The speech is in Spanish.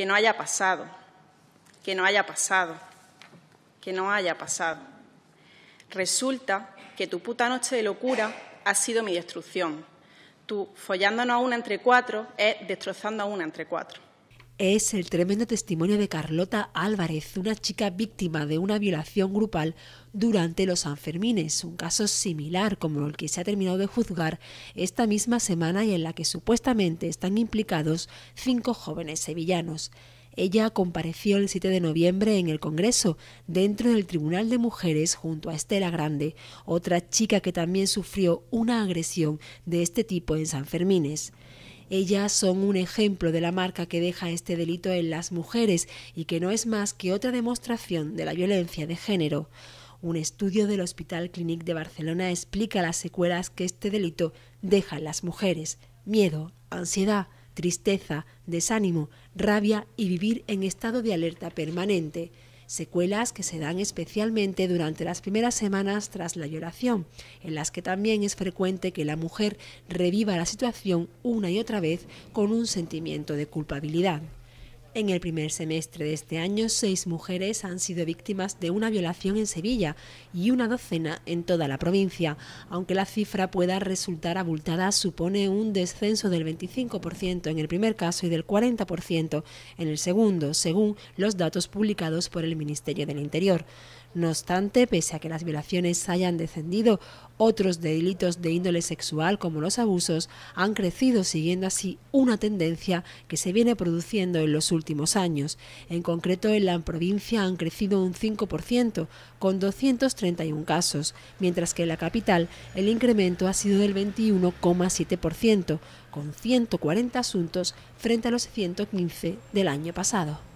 que no haya pasado, que no haya pasado, que no haya pasado. Resulta que tu puta noche de locura ha sido mi destrucción. Tú follándonos a una entre cuatro es destrozando a una entre cuatro es el tremendo testimonio de Carlota Álvarez, una chica víctima de una violación grupal durante los Sanfermines, un caso similar como el que se ha terminado de juzgar esta misma semana y en la que supuestamente están implicados cinco jóvenes sevillanos. Ella compareció el 7 de noviembre en el Congreso, dentro del Tribunal de Mujeres, junto a Estela Grande, otra chica que también sufrió una agresión de este tipo en Sanfermines. Ellas son un ejemplo de la marca que deja este delito en las mujeres y que no es más que otra demostración de la violencia de género. Un estudio del Hospital Clínic de Barcelona explica las secuelas que este delito deja en las mujeres. Miedo, ansiedad, tristeza, desánimo, rabia y vivir en estado de alerta permanente secuelas que se dan especialmente durante las primeras semanas tras la lloración, en las que también es frecuente que la mujer reviva la situación una y otra vez con un sentimiento de culpabilidad. En el primer semestre de este año, seis mujeres han sido víctimas de una violación en Sevilla y una docena en toda la provincia. Aunque la cifra pueda resultar abultada, supone un descenso del 25% en el primer caso y del 40% en el segundo, según los datos publicados por el Ministerio del Interior. No obstante, pese a que las violaciones hayan descendido, otros delitos de índole sexual, como los abusos, han crecido siguiendo así una tendencia que se viene produciendo en los últimos años. En concreto, en la provincia han crecido un 5%, con 231 casos, mientras que en la capital el incremento ha sido del 21,7%, con 140 asuntos frente a los 115 del año pasado.